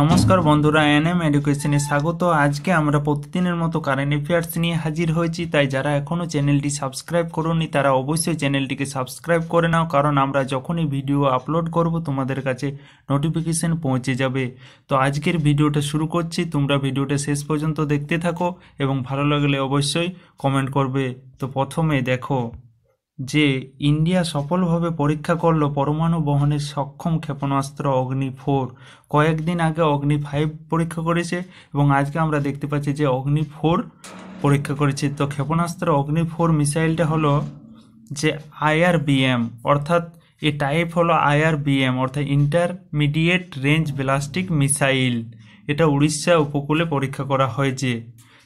নমস্কার বন্ধুরা N M এডুকেশনে স্বাগত আজকে আমরা প্রতিদিনের মতো কারেন্ট অ্যাফেয়ার্স নিয়ে হাজির হয়েছি তাই যারা এখনও চ্যানেলটি সাবস্ক্রাইব করোনি তারা অবশ্যই চ্যানেলটিকে সাবস্ক্রাইব করে নাও কারণ আমরা যখনই ভিডিও আপলোড করব তোমাদের কাছে নোটিফিকেশন পৌঁছে যাবে তো আজকের ভিডিওটা শুরু করছি তোমরা ভিডিওটা শেষ পর্যন্ত দেখতে থাকো এবং ভালো লাগলে অবশ্যই কমেন্ট করবে তো প্রথমে দেখো যে ইন্ডিয়া সফলভাবে পরীক্ষা করল পরমাণু বহনের সক্ষম ক্ষেপণাস্ত্র অগ্নি ফোর কয়েকদিন আগে অগ্নি ফাইভ পরীক্ষা করেছে এবং আজকে আমরা দেখতে পাচ্ছি যে অগ্নি ফোর পরীক্ষা করেছে তো ক্ষেপণাস্ত্র অগ্নি ফোর মিসাইলটা হলো যে আইআরবিএম অর্থাৎ এ টাইপ হলো আইআরবিএম অর্থাৎ ইন্টারমিডিয়েট রেঞ্জ ব্লাস্টিক মিসাইল এটা উড়িষ্যা উপকূলে পরীক্ষা করা হয়েছে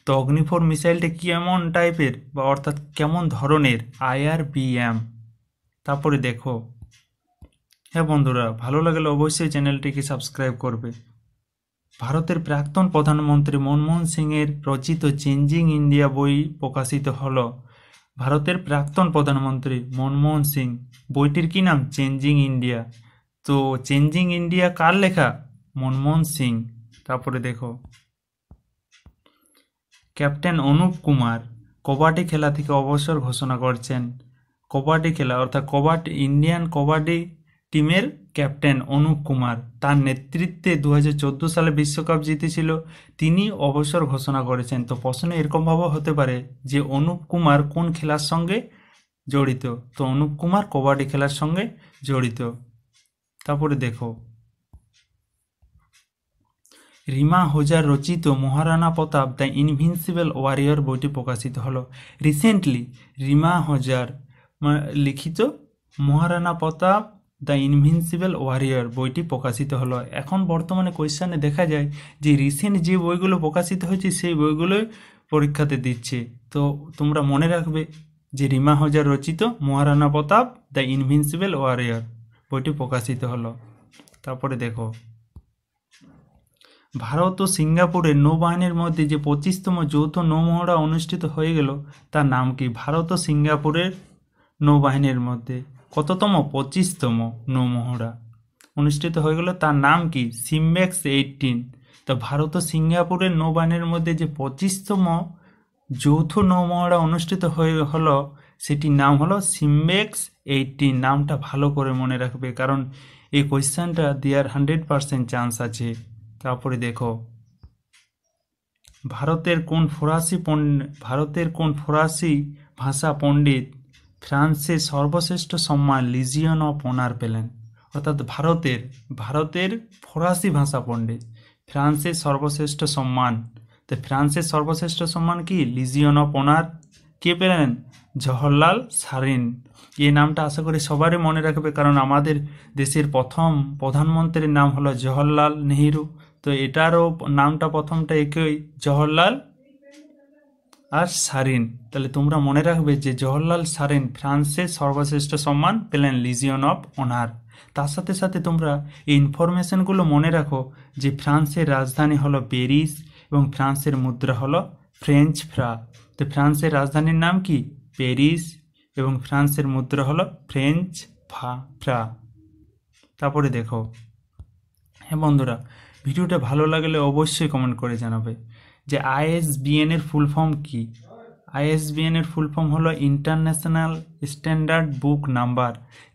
তো অগ্নিফোর মিসাইলটা কেমন টাইপের বা অর্থাৎ কেমন ধরনের আইআরবিএম তারপরে দেখো হ্যাঁ বন্ধুরা ভালো লাগলে অবশ্যই চ্যানেলটিকে সাবস্ক্রাইব করবে ভারতের প্রাক্তন প্রধানমন্ত্রী মনমোহন সিংয়ের রচিত চেঞ্জিং ইন্ডিয়া বই প্রকাশিত হল ভারতের প্রাক্তন প্রধানমন্ত্রী মনমোহন সিং বইটির কি নাম চেঞ্জিং ইন্ডিয়া তো চেঞ্জিং ইন্ডিয়া কার লেখা মনমোহন সিং তারপরে দেখো ক্যাপ্টেন অনুপ কুমার কবাডি খেলা থেকে অবসর ঘোষণা করছেন কবাডি খেলা অর্থাৎ কবাডি ইন্ডিয়ান কবাডি টিমের ক্যাপ্টেন অনুপ কুমার তার নেতৃত্বে দু হাজার সালে বিশ্বকাপ জিতেছিল তিনি অবসর ঘোষণা করেছেন তো প্রশ্ন এরকমভাবে হতে পারে যে অনুপ কুমার কোন খেলার সঙ্গে জড়িত তো অনুপ কুমার কবাডি খেলার সঙ্গে জড়িত তারপরে দেখো রিমা হোজার রচিত Maharana Pratap the invincible warrior বইটি প্রকাশিত হলো রিসেন্টলি রিমা হোজার লিখিত Maharana Pratap the invincible warrior বইটি প্রকাশিত হলো এখন বর্তমানে কোয়েশ্চানে দেখা যায় যে রিসেন্ট যে বইগুলো প্রকাশিত হয়েছে সেই বইগুলোই পরীক্ষাতে দিচ্ছে তো তোমরা মনে রাখবে যে রিমা হোজার রচিত Maharana Pratap the invincible warrior বইটি প্রকাশিত হলো তারপরে দেখো ভারত ও সিঙ্গাপুরে নৌবাহিনীর মধ্যে যে পঁচিশতম যৌথ নৌমহড়া অনুষ্ঠিত হয়ে গেল তার নাম কি ভারত ও সিঙ্গাপুরের নৌবাহিনীর মধ্যে কততম পঁচিশতম নৌমহড়া অনুষ্ঠিত হয়ে গেল তার নাম কি সিমব্যাক্স এইটিন তো ভারত ও সিঙ্গাপুরের নৌবাহিনীর মধ্যে যে পঁচিশতম যৌথ নৌমহড়া অনুষ্ঠিত হয়ে হলো সেটির নাম হলো সিমবেক্স এইটিন নামটা ভালো করে মনে রাখবে কারণ এই কোয়েশ্চেনটা দেওয়ার হান্ড্রেড পারসেন্ট চান্স আছে তারপরে দেখো ভারতের কোন ফরাসি পণ্ডিত ভারতের কোন ফরাসি ভাষা পণ্ডিত ফ্রান্সের সর্বশ্রেষ্ঠ সম্মান লিজিয়ন অফ অনার পেলেন অর্থাৎ ভারতের ভারতের ফরাসি ভাষা পণ্ডিত ফ্রান্সের সর্বশ্রেষ্ঠ সম্মান তো ফ্রান্সের সর্বশ্রেষ্ঠ সম্মান কি লিজিয়ন অফ অনার কে পেলেন জওহরলাল সারিন এই নামটা আশা করি সবারই মনে রাখবে কারণ আমাদের দেশের প্রথম প্রধানমন্ত্রীর নাম হলো জওহরলাল নেহেরু তো এটারও নামটা প্রথমটা একই জওহরলাল আর সারিন তাহলে তোমরা মনে রাখবে যে জওহরলাল সারিন ফ্রান্সের সর্বশ্রেষ্ঠ সম্মান পেলেন লিজিয়ন অফ অনার তার সাথে সাথে তোমরা এই ইনফরমেশনগুলো মনে রাখো যে ফ্রান্সের রাজধানী হলো প্যারিস এবং ফ্রান্সের মুদ্রা হলো ফ্রেঞ্চ ফ্রা তো ফ্রান্সের রাজধানীর নাম কি প্যারিস এবং ফ্রান্সের মুদ্রা হলো ফ্রেঞ্চ ফা ফ্রা তারপরে দেখো হ্যাঁ বন্ধুরা ভিডিওটা ভালো লাগলে অবশ্যই কমেন্ট করে জানাবে যে আইএসবিএন এর ফুল ফর্ম কী আইএসবিএন এর ফুল ফর্ম হলো ইন্টারন্যাশনাল স্ট্যান্ডার্ড বুক নাম্বার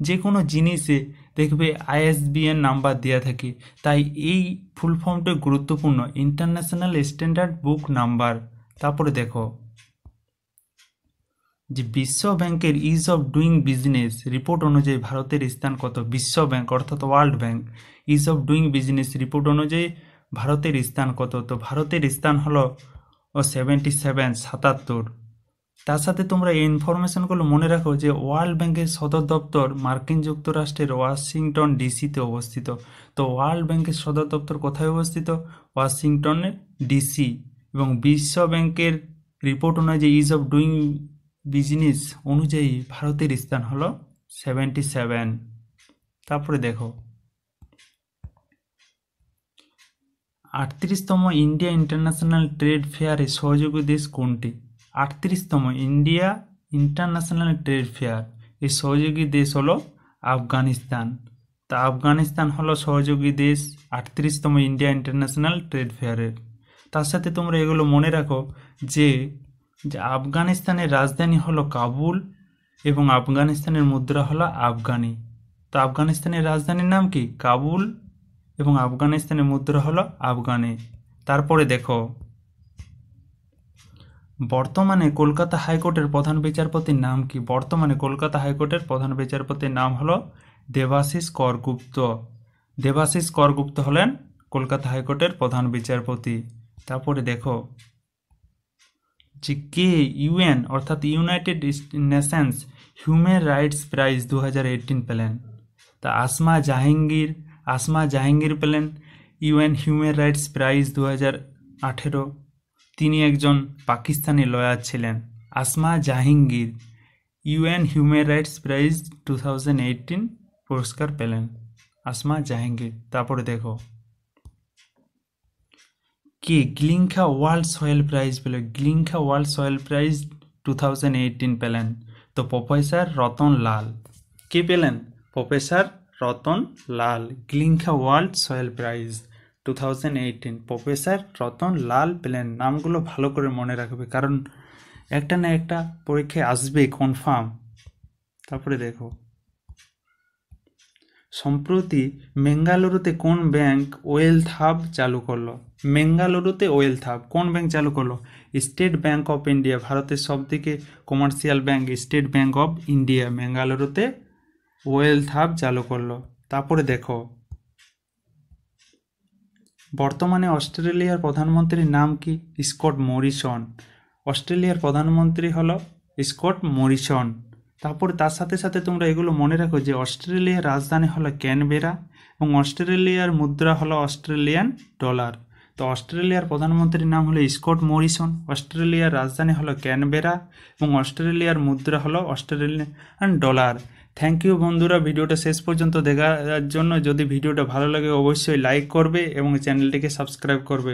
যে কোনো জিনিসে দেখবে আইএসবিএন নাম্বার দেওয়া থাকে তাই এই ফুল ফর্মটা গুরুত্বপূর্ণ ইন্টারন্যাশনাল স্ট্যান্ডার্ড বুক নাম্বার তারপরে দেখো যে বিশ্ব ব্যাংকের ease of doing business report অনুযায়ী ভারতের স্থান কত বিশ্ব ব্যাংক অর্থাৎ world bank ease of doing business report অনুযায়ী ভারতের স্থান কত তো ভারতের স্থান হলো ও সেভেন্টি সেভেন সাতাত্তর তার সাথে তোমরা এই ইনফরমেশনগুলো মনে রাখো যে ওয়ার্ল্ড ব্যাংকের সদর দপ্তর মার্কিন যুক্তরাষ্ট্রের ওয়াশিংটন ডিসিতে অবস্থিত তো ওয়ার্ল্ড ব্যাংকের সদর দপ্তর কোথায় অবস্থিত ওয়াশিংটনের ডিসি এবং বিশ্ব ব্যাংকের রিপোর্ট অনুযায়ী ইজ অফ ডুইং বিজনেস অনুযায়ী ভারতের স্থান হলো সেভেন্টি সেভেন তারপরে দেখো আটত্রিশতম ইন্ডিয়া ইন্টারন্যাশনাল ট্রেড ফেয়ারে সহযোগী দেশ কোনটি আটত্রিশতম ইন্ডিয়া ইন্টারন্যাশনাল ট্রেড ফেয়ার এ সহযোগী দেশ হলো আফগানিস্তান তা আফগানিস্তান হলো সহযোগী দেশ আটত্রিশতম ইন্ডিয়া ইন্টারন্যাশনাল ট্রেড ফেয়ারের তার সাথে তোমরা এগুলো মনে রাখো যে যে আফগানিস্তানের রাজধানী হলো কাবুল এবং আফগানিস্তানের মুদ্রা হলো আফগানি তো আফগানিস্তানের রাজধানীর নাম কি কাবুল এবং আফগানিস্তানের মুদ্রা হলো আফগানি তারপরে দেখো বর্তমানে কলকাতা হাইকোর্টের প্রধান বিচারপতির নাম কি বর্তমানে কলকাতা হাইকোর্টের প্রধান বিচারপতির নাম হলো দেবাশিস করগুপ্ত দেবাশিস করগুপ্ত হলেন কলকাতা হাইকোর্টের প্রধান বিচারপতি তারপরে দেখো যে কে ইউএন অর্থাৎ United Nations human rights prize দু পেলেন তা আসমা জাহাঙ্গীর আসমা জাহাঙ্গীর পেলেন ইউএন হিউম্যান রাইটস প্রাইজ দু আঠেরো তিনি একজন পাকিস্তানি লয়ার ছিলেন Asma Jahangir UN human rights prize two পুরস্কার পেলেন আসমা জাহাঙ্গীর তারপরে দেখো কে গ্লিংখা ওয়ার্ল্ড সয়েল প্রাইজ পেল Glinka world soil prize two thousand eighteen পেলেন তো প্রফেসর রতন লাল কে পেলেন professor Ratan Lal Glinka world soil prize two thousand eighteen professor Ratan Lal পেলেন নামগুলো ভালো করে মনে রাখবে কারণ একটা না একটা পরীক্ষায় আসবে কনফার্ম তারপরে দেখো সম্প্রতি মেঙ্গালুরুতে কোন ব্যাঙ্ক ওয়েলথ হাব চালু করলো মেঙ্গালুরুতে ওয়েলথ হাব কোন ব্যাংক চালু করলো স্টেট ব্যাঙ্ক অফ ইন্ডিয়া ভারতের সবথেকে commercial bank State Bank of India মেঙ্গালুরুতে ওয়েলথ হাব চালু করলো তারপরে দেখো বর্তমানে অস্ট্রেলিয়ার প্রধানমন্ত্রীর নাম কি স্কট মরিসন অস্ট্রেলিয়ার প্রধানমন্ত্রী হল স্কট মরিসন তারপরে তার সাথে সাথে তোমরা এগুলো মনে রাখো যে অস্ট্রেলিয়ার রাজধানী হলো ক্যানবেরা এবং অস্ট্রেলিয়ার মুদ্রা হলো অস্ট্রেলিয়ান ডলার তো অস্ট্রেলিয়ার প্রধানমন্ত্রীর নাম হলো স্কট মরিসন অস্ট্রেলিয়ার রাজধানী হলো ক্যানবেরা এবং অস্ট্রেলিয়ার মুদ্রা হলো অস্ট্রেলিয়ান ডলার থ্যাংক ইউ বন্ধুরা ভিডিওটা শেষ পর্যন্ত দেখার জন্য যদি ভিডিওটা ভালো লাগে অবশ্যই লাইক করবে এবং চ্যানেলটিকে সাবস্ক্রাইব করবে